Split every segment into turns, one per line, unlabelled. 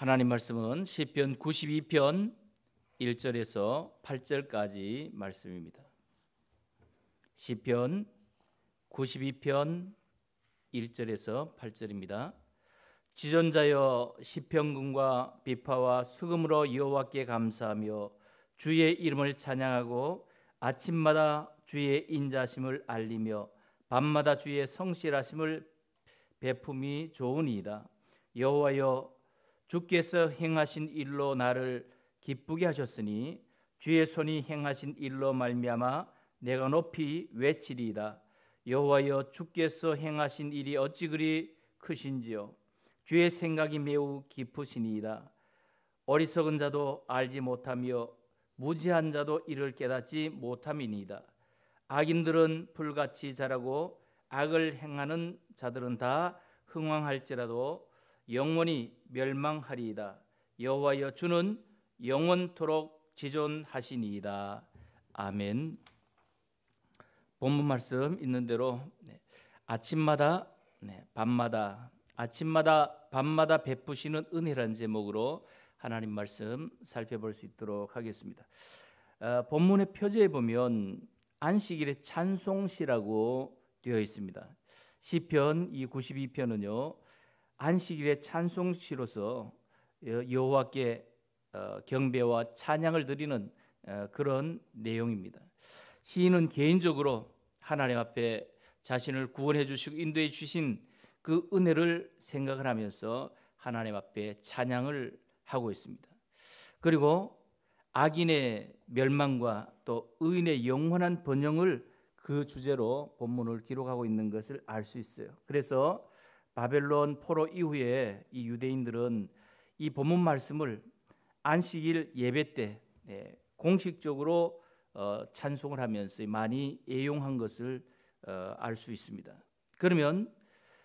하나님 말씀은 시편 92편 1절에서 8절까지 말씀입니다. 시편 92편 1절에서 8절입니다. 지존자여 시평군과 비파와 수금으로 여호와께 감사하며 주의 이름을 찬양하고 아침마다 주의 인자심을 알리며 밤마다 주의 성실하심을 베품이 좋으니이다. 여호와여 주께서 행하신 일로 나를 기쁘게 하셨으니 주의 손이 행하신 일로 말미암아 내가 높이 외치리이다. 여호와여 주께서 행하신 일이 어찌 그리 크신지요 주의 생각이 매우 깊으시니이다. 어리석은 자도 알지 못하며 무지한 자도 이를 깨닫지 못함이니이다. 악인들은 불같이 자라고 악을 행하는 자들은 다 흥왕할지라도 영원히 멸망하리이다. 여호와여 주는 영원토록 지존하시니이다. 아멘. 본문 말씀 있는 대로 네, 아침마다 네, 밤마다 아침마다 밤마다 베푸시는 은혜란 제목으로 하나님 말씀 살펴볼 수 있도록 하겠습니다. 어, 본문의 표제에 보면 안식일의 찬송시라고 되어 있습니다. 시편 이 92편은요. 안식일의 찬송시로서 여호와께 어, 경배와 찬양을 드리는 어, 그런 내용입니다. 시인은 개인적으로 하나님 앞에 자신을 구원해 주시고 인도해 주신 그 은혜를 생각을 하면서 하나님 앞에 찬양을 하고 있습니다. 그리고 악인의 멸망과 또 의인의 영원한 번영을 그 주제로 본문을 기록하고 있는 것을 알 수 있어요. 그래서 바벨론 포로 이후에 이 유대인들은 이 본문 말씀을 안식일 예배 때 예, 공식적으로 어, 찬송을 하면서 많이 애용한 것을 어, 알수 있습니다. 그러면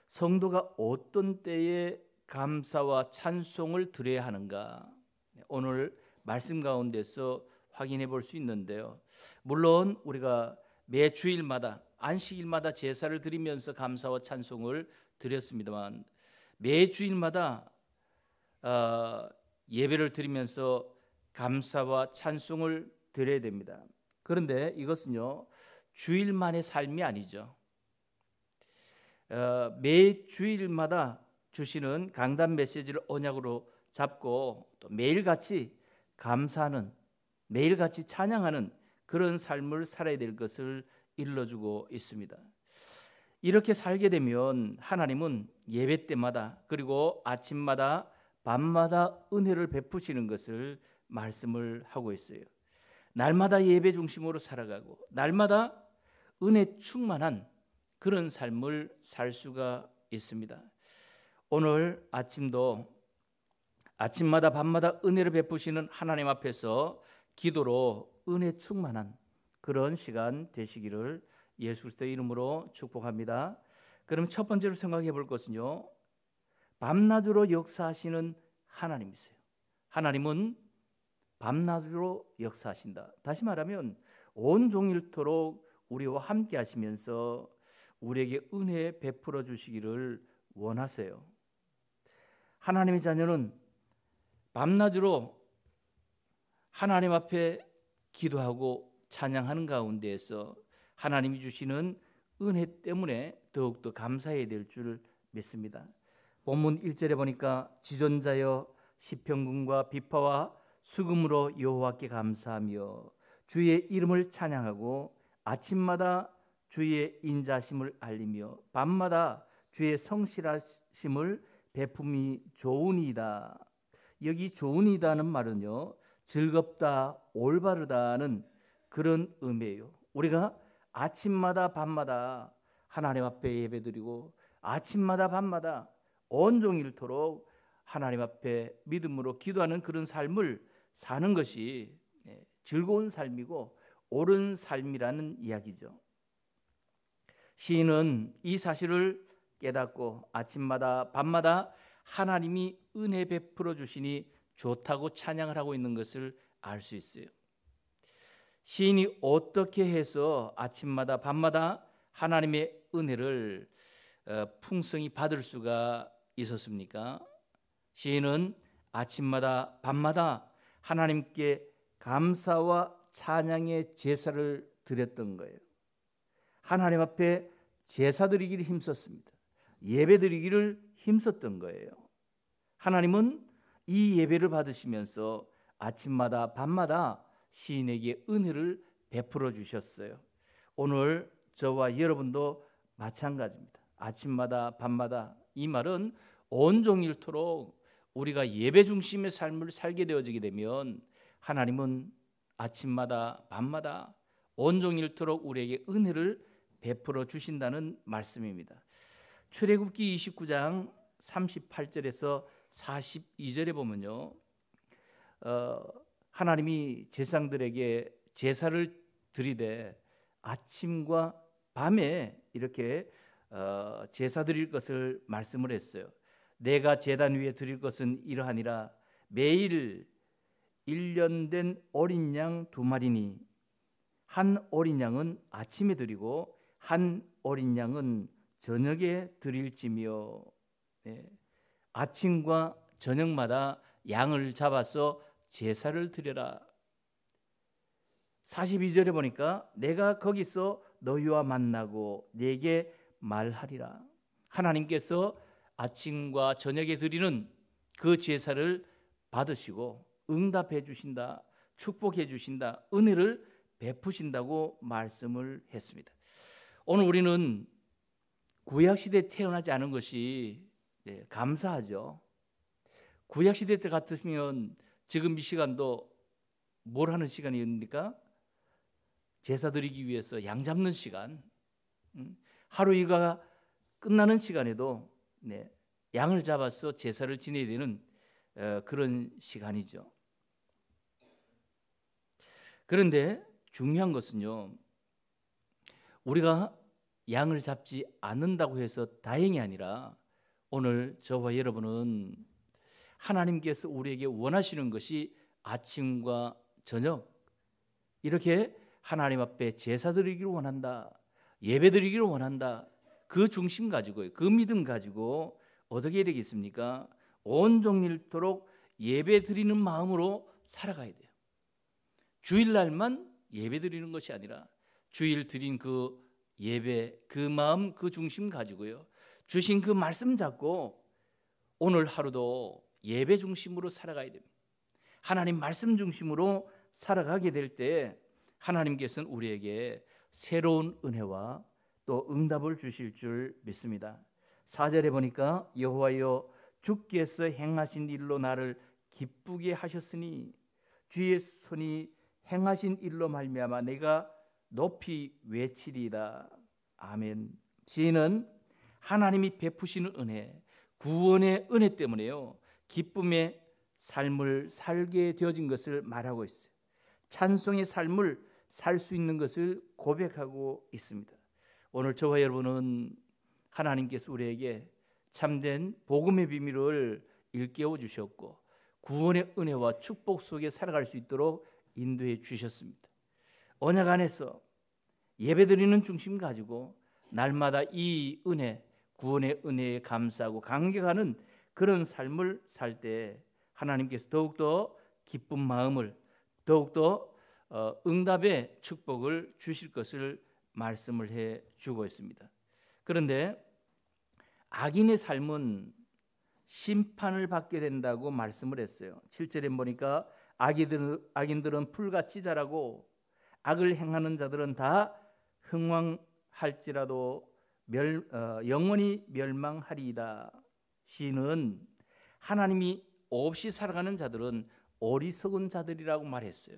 성도가 어떤 때에 감사와 찬송을 드려야 하는가 네, 오늘 말씀 가운데서 확인해 볼 수 있는데요. 물론 우리가 매 주일마다 안식일마다 제사를 드리면서 감사와 찬송을 드렸습니다만 매주일마다 어, 예배를 드리면서 감사와 찬송을 드려야 됩니다. 그런데 이것은요 주일만의 삶이 아니죠. 어, 매 주일마다 주시는 강단 메시지를 언약으로 잡고 또 매일같이 감사하는 매일같이 찬양하는 그런 삶을 살아야 될 것을 일러주고 있습니다. 이렇게 살게 되면 하나님은 예배 때마다 그리고 아침마다 밤마다 은혜를 베푸시는 것을 말씀을 하고 있어요. 날마다 예배 중심으로 살아가고 날마다 은혜 충만한 그런 삶을 살 수가 있습니다. 오늘 아침도 아침마다 밤마다 은혜를 베푸시는 하나님 앞에서 기도로 은혜 충만한 그런 시간 되시기를 예수 그리스도의 이름으로 축복합니다. 그럼 첫 번째로 생각해 볼 것은요. 밤낮으로 역사하시는 하나님이세요. 하나님은 밤낮으로 역사하신다. 다시 말하면 온 종일토록 우리와 함께 하시면서 우리에게 은혜 베풀어 주시기를 원하세요. 하나님의 자녀는 밤낮으로 하나님 앞에 기도하고 찬양하는 가운데에서 하나님이 주시는 은혜 때문에 더욱더 감사해야 될 줄 믿습니다. 본문 1절에 보니까 지존자여 시평군과 비파와 수금으로 여호와께 감사하며 주의 이름을 찬양하고 아침마다 주의 인자심을 알리며 밤마다 주의 성실하심을 베품이 좋으이다 여기 좋으이다는 말은요. 즐겁다, 올바르다는 그런 의미예요. 우리가 아침마다 밤마다 하나님 앞에 예배드리고 아침마다 밤마다 온종일토록 하나님 앞에 믿음으로 기도하는 그런 삶을 사는 것이 예, 즐거운 삶이고 옳은 삶이라는 이야기죠. 시인은 이 사실을 깨닫고 아침마다 밤마다 하나님이 은혜 베풀어 주시니 좋다고 찬양을 하고 있는 것을 알 수 있어요. 시인이 어떻게 해서 아침마다 밤마다 하나님의 은혜를 어, 풍성히 받을 수가 있었습니까? 시인은 아침마다 밤마다 하나님께 감사와 찬양의 제사를 드렸던 거예요. 하나님 앞에 제사 드리기를 힘썼습니다. 예배 드리기를 힘썼던 거예요. 하나님은 이 예배를 받으시면서 아침마다 밤마다 시인에게 은혜를 베풀어 주셨어요. 오늘 저와 여러분도 마찬가지입니다. 아침마다 밤마다 이 말은 온종일토록 우리가 예배 중심의 삶을 살게 되어지게 되면 하나님은 아침마다 밤마다 온종일토록 우리에게 은혜를 베풀어 주신다는 말씀입니다. 출애굽기 29장 38절에서 42절에 보면요. 어, 하나님이 제상들에게 제사를 드리되 아침과 밤에 이렇게 어, 제사 드릴 것을 말씀을 했어요. 내가 제단 위에 드릴 것은 이러하니라 매일 1년 된 어린 양 두 마리니 한 어린 양은 아침에 드리고 한 어린 양은 저녁에 드릴지며 네. 아침과 저녁마다 양을 잡아서 제사를 드려라. 42절에 보니까 내가 거기서 너희와 만나고 내게 말하리라. 하나님께서 아침과 저녁에 드리는 그 제사를 받으시고 응답해 주신다. 축복해 주신다. 은혜를 베푸신다고 말씀을 했습니다. 오늘 우리는 구약 시대에 태어나지 않은 것이 네, 감사하죠. 구약 시대 때 같으면 지금 이 시간도 뭘 하는 시간입니까? 제사 드리기 위해서 양 잡는 시간, 음, 하루 일과 끝나는 시간에도 네, 양을 잡아서 제사를 지내야 되는 어, 그런 시간이죠. 그런데 중요한 것은요, 우리가 양을 잡지 않는다고 해서 다행이 아니라 오늘 저와 여러분은 하나님께서 우리에게 원하시는 것이 아침과 저녁 이렇게 하나님 앞에 제사 드리기를 원한다. 예배 드리기를 원한다. 그 중심 가지고 그 믿음 가지고 어떻게 해야 되겠습니까? 온 종일토록 예배 드리는 마음으로 살아가야 돼요. 주일날만 예배 드리는 것이 아니라 주일 드린 그 예배 그 마음 그 중심 가지고요. 주신 그 말씀 잡고 오늘 하루도 예배 중심으로 살아가야 됩니다. 하나님 말씀 중심으로 살아가게 될 때 하나님께서는 우리에게 새로운 은혜와 또 응답을 주실 줄 믿습니다. 4절에 보니까 여호와여 주께서 행하신 일로 나를 기쁘게 하셨으니 주의 손이 행하신 일로 말미암아 내가 높이 외치리다. 아멘. 지는 하나님이 베푸시는 은혜, 구원의 은혜 때문에요. 기쁨의 삶을 살게 되어진 것을 말하고 있어요. 찬송의 삶을 살 수 있는 것을 고백하고 있습니다. 오늘 저와 여러분은 하나님께서 우리에게 참된 복음의 비밀을 일깨워 주셨고 구원의 은혜와 축복 속에 살아갈 수 있도록 인도해 주셨습니다. 언약 안에서 예배드리는 중심 가지고 날마다 이 은혜, 구원의 은혜에 감사하고 감격하는 그런 삶을 살 때 하나님께서 더욱더 기쁜 마음을 더욱더 어, 응답의 축복을 주실 것을 말씀을 해 주고 있습니다. 그런데 악인의 삶은 심판을 받게 된다고 말씀을 했어요. 7절에 보니까 악인들은, 악인들은 풀같이 자라고 악을 행하는 자들은 다 흥왕할지라도 멸, 어, 영원히 멸망하리이다. 시인은 하나님이 없이 살아가는 자들은 어리석은 자들이라고 말했어요.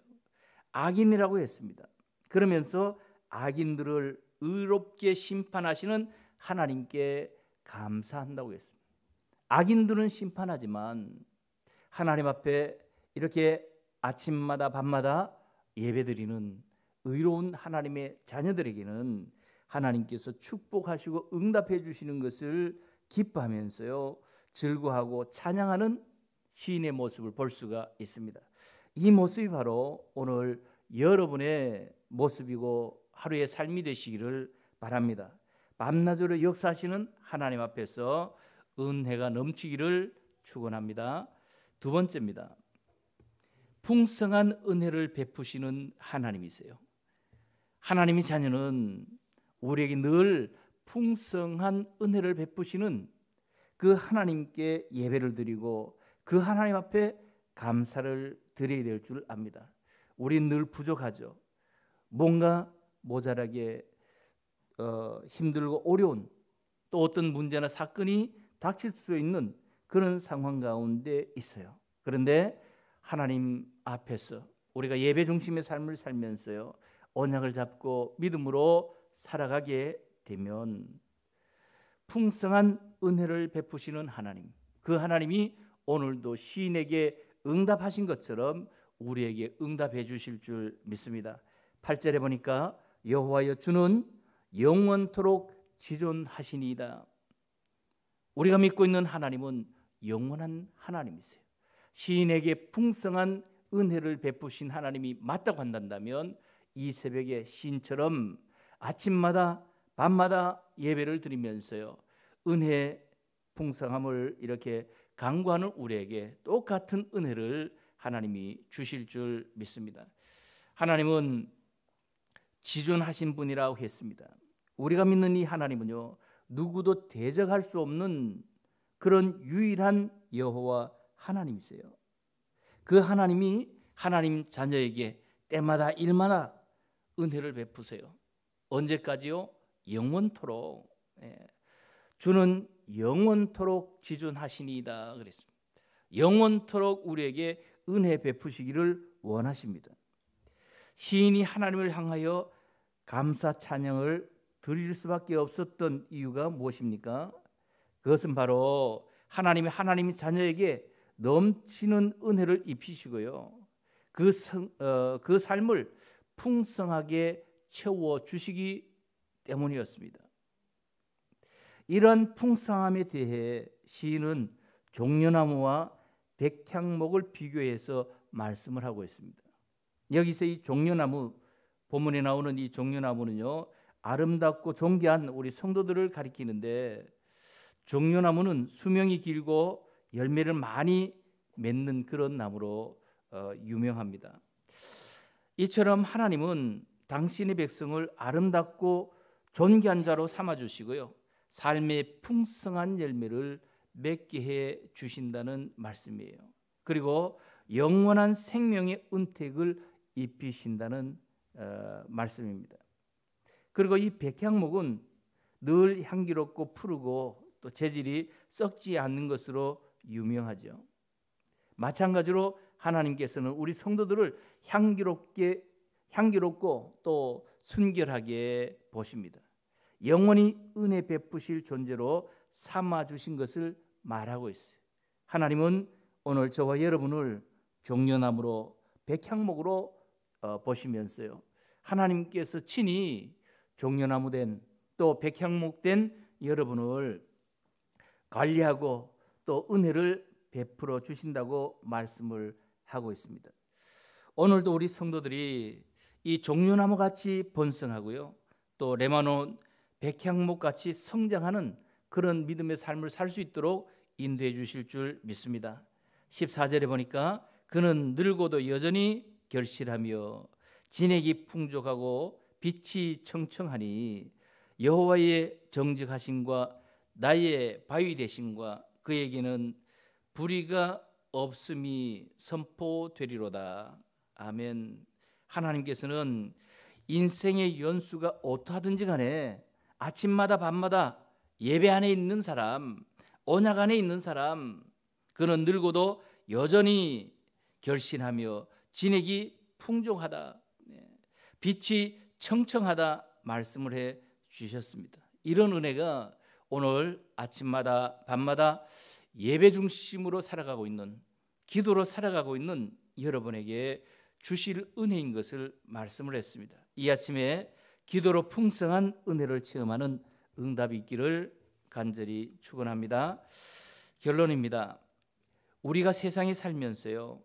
악인이라고 했습니다. 그러면서 악인들을 의롭게 심판하시는 하나님께 감사한다고 했습니다. 악인들은 심판하지만 하나님 앞에 이렇게 아침마다 밤마다 예배드리는 의로운 하나님의 자녀들에게는 하나님께서 축복하시고 응답해 주시는 것을 기뻐하면서요 즐거하고 찬양하는 시인의 모습을 볼 수가 있습니다. 이 모습이 바로 오늘 여러분의 모습이고 하루의 삶이 되시기를 바랍니다. 밤낮으로 역사하시는 하나님 앞에서 은혜가 넘치기를 축원합니다. 두 번째입니다. 풍성한 은혜를 베푸시는 하나님이세요. 하나님의 자녀는 우리에게 늘 풍성한 은혜를 베푸시는 그 하나님께 예배를 드리고 그 하나님 앞에 감사를 드려야 될 줄 압니다. 우린 늘 부족하죠. 뭔가 모자라게 어, 힘들고 어려운 또 어떤 문제나 사건이 닥칠 수 있는 그런 상황 가운데 있어요. 그런데 하나님 앞에서 우리가 예배 중심의 삶을 살면서요. 언약을 잡고 믿음으로 살아가게 되면 풍성한 은혜를 베푸시는 하나님, 그 하나님이 오늘도 시인에게 응답하신 것처럼 우리에게 응답해 주실 줄 믿습니다. 8절에 보니까 여호와여 주는 영원토록 지존하시니이다. 우리가 믿고 있는 하나님은 영원한 하나님이세요. 시인에게 풍성한 은혜를 베푸신 하나님이 맞다고 한다면 이 새벽에 시처럼 아침마다 밤마다 예배를 드리면서요. 은혜 풍성함을 이렇게 강구하는 우리에게 똑같은 은혜를 하나님이 주실 줄 믿습니다. 하나님은 지존하신 분이라고 했습니다. 우리가 믿는 이 하나님은요. 누구도 대적할 수 없는 그런 유일한 여호와 하나님이세요. 그 하나님이 하나님 자녀에게 때마다 일마다 은혜를 베푸세요. 언제까지요? 영원토록 예, 주는 영원토록 지존하시니이다 그랬습니다. 영원토록 우리에게 은혜 베푸시기를 원하십니다. 시인이 하나님을 향하여 감사 찬양을 드릴 수밖에 없었던 이유가 무엇입니까? 그것은 바로 하나님이 하나님 자녀에게 넘치는 은혜를 입히시고요. 그, 성, 어, 그 삶을 풍성하게 채워 주시기 때문이었습니다. 이런 풍성함에 대해 시인은 종려나무와 백향목을 비교해서 말씀을 하고 있습니다. 여기서 이 종려나무 본문에 나오는 이 종려나무는요 아름답고 존귀한 우리 성도들을 가리키는데 종려나무는 수명이 길고 열매를 많이 맺는 그런 나무로 어, 유명합니다. 이처럼 하나님은 당신의 백성을 아름답고 존귀한 자로 삼아 주시고요. 삶의 풍성한 열매를 맺게 해 주신다는 말씀이에요. 그리고 영원한 생명의 은택을 입히신다는 어, 말씀입니다. 그리고 이 백향목은 늘 향기롭고 푸르고 또 재질이 썩지 않는 것으로 유명하죠. 마찬가지로 하나님께서는 우리 성도들을 향기롭게 향기롭고 또 순결하게 보십니다. 영원히 은혜 베푸실 존재로 삼아 주신 것을 말하고 있어요. 하나님은 오늘 저와 여러분을 종려나무로 백향목으로 어, 보시면서요. 하나님께서 친히 종려나무 된 또 백향목 된 여러분을 관리하고 또 은혜를 베풀어 주신다고 말씀을 하고 있습니다. 오늘도 우리 성도들이 이종류나무 같이 번성하고요. 또 레마노 백향목 같이 성장하는 그런 믿음의 삶을 살 수 있도록 인도해 주실 줄 믿습니다. 14절에 보니까 그는 늙어도 여전히 결실하며 진액이 풍족하고 빛이 청청하니 여호와의 정직하심과 나의 바위 되신과 그에게는 불의가 없음이 선포되리로다. 아멘. 하나님께서는 인생의 연수가 어떠하든지 간에 아침마다 밤마다 예배 안에 있는 사람, 언약 안에 있는 사람, 그는 늙어도 여전히 결신하며 진액이 풍족하다, 네, 빛이 청청하다 말씀을 해 주셨습니다. 이런 은혜가 오늘 아침마다 밤마다 예배 중심으로 살아가고 있는 기도로 살아가고 있는 여러분에게 주실 은혜인 것을 말씀을 했습니다. 이 아침에 기도로 풍성한 은혜를 체험하는 응답이 있기를 간절히 축원합니다. 결론입니다. 우리가 세상에 살면서요.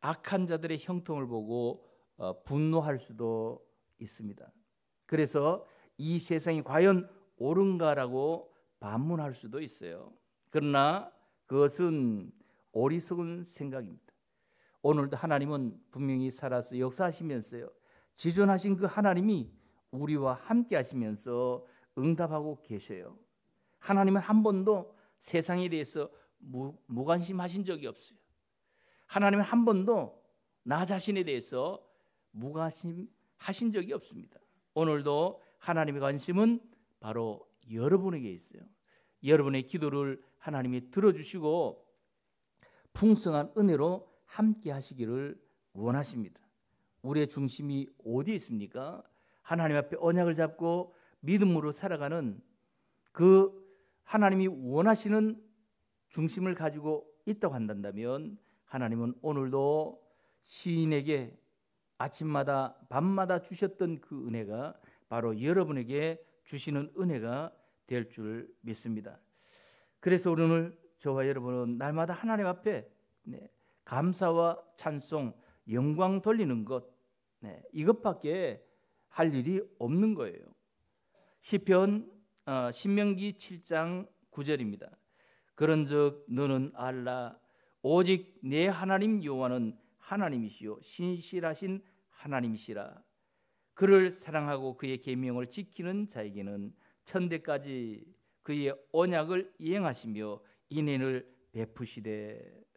악한 자들의 형통을 보고 어, 분노할 수도 있습니다. 그래서 이 세상이 과연 옳은가라고 반문할 수도 있어요. 그러나 그것은 어리석은 생각입니다. 오늘도 하나님은 분명히 살아서 역사하시면서요. 지존하신 그 하나님이 우리와 함께 하시면서 응답하고 계셔요. 하나님은 한 번도 세상에 대해서 무, 무관심하신 적이 없어요. 하나님은 한 번도 나 자신에 대해서 무관심하신 적이 없습니다. 오늘도 하나님의 관심은 바로 여러분에게 있어요. 여러분의 기도를 하나님이 들어주시고 풍성한 은혜로 함께 하시기를 원하십니다. 우리의 중심이 어디에 있습니까? 하나님 앞에 언약을 잡고 믿음으로 살아가는 그 하나님이 원하시는 중심을 가지고 있다고 한다면 하나님은 오늘도 시인에게 아침마다 밤마다 주셨던 그 은혜가 바로 여러분에게 주시는 은혜가 될 줄 믿습니다. 그래서 오늘 저와 여러분은 날마다 하나님 앞에 네, 감사와 찬송, 영광 돌리는 것 네, 이것밖에 할 일이 없는 거예요. 시편 어, 신명기 7장 9절입니다. 그런즉 너는 알라 오직 내 하나님 여호와는 하나님이시요 신실하신 하나님이시라 그를 사랑하고 그의 계명을 지키는 자에게는 천대까지 그의 언약을 이행하시며 인애를 베푸시되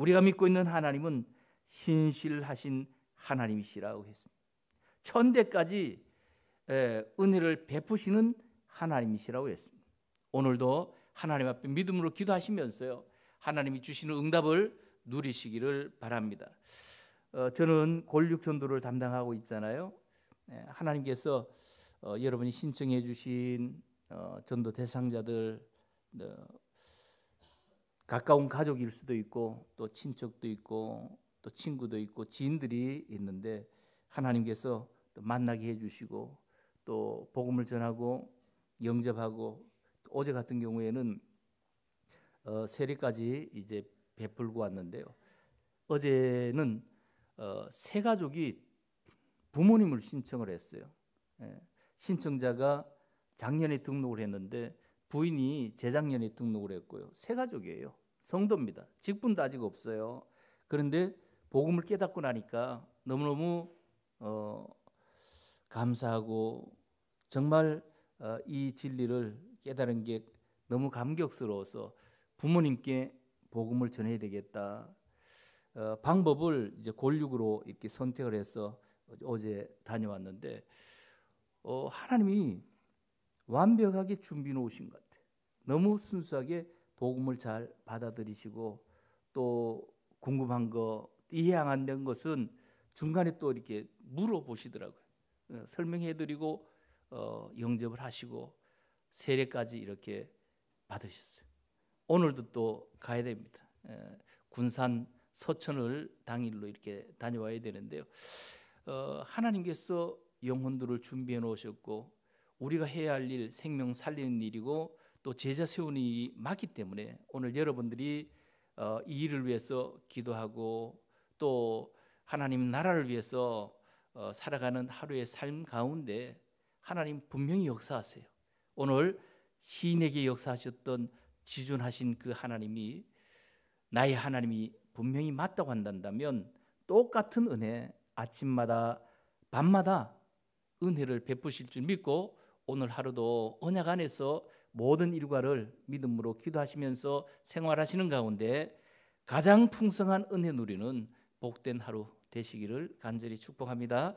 우리가 믿고 있는 하나님은 신실하신 하나님이시라고 했습니다. 천대까지 은혜를 베푸시는 하나님이시라고 했습니다. 오늘도 하나님 앞에 믿음으로 기도하시면서요. 하나님이 주시는 응답을 누리시기를 바랍니다. 어, 저는 골육 전도를 담당하고 있잖아요. 하나님께서 어, 여러분이 신청해 주신 어, 전도 대상자들 어, 가까운 가족일 수도 있고 또 친척도 있고 또 친구도 있고 지인들이 있는데 하나님께서 또 만나게 해주시고 또 복음을 전하고 영접하고 또 어제 같은 경우에는 어, 세례까지 이제 베풀고 왔는데요. 어제는 어, 세 가족이 부모님을 신청을 했어요. 예, 신청자가 작년에 등록을 했는데 부인이 재작년에 등록을 했고요. 세 가족이에요. 성도입니다. 직분도 아직 없어요. 그런데 복음을 깨닫고 나니까 너무너무 어, 감사하고 정말 어, 이 진리를 깨달은 게 너무 감격스러워서 부모님께 복음을 전해야 되겠다. 어, 방법을 이제 권력으로 이렇게 선택을 해서 어제 다녀왔는데 어, 하나님이 완벽하게 준비해 놓으신 것 같아요. 너무 순수하게 복음을 잘 받아들이시고 또 궁금한 거 이해 안 된 것은 중간에 또 이렇게 물어보시더라고요. 어, 설명해드리고 어, 영접을 하시고 세례까지 이렇게 받으셨어요. 오늘도 또 가야 됩니다. 에, 군산 서천을 당일로 이렇게 다녀와야 되는데요. 어, 하나님께서 영혼들을 준비해 놓으셨고 우리가 해야 할일 생명 살리는 일이고 또 제자 세우는 일이 맞기 때문에 오늘 여러분들이 어, 이 일을 위해서 기도하고 또 하나님 나라를 위해서 어, 살아가는 하루의 삶 가운데 하나님 분명히 역사하세요. 오늘 시인에게 역사하셨던 지존하신 그 하나님이 나의 하나님이 분명히 맞다고 한다면 똑같은 은혜 아침마다 밤마다 은혜를 베푸실 줄 믿고 오늘 하루도 언약 안에서 모든 일과를 믿음으로 기도하시면서 생활하시는 가운데 가장 풍성한 은혜 누리는 복된 하루 되시기를 간절히 축복합니다.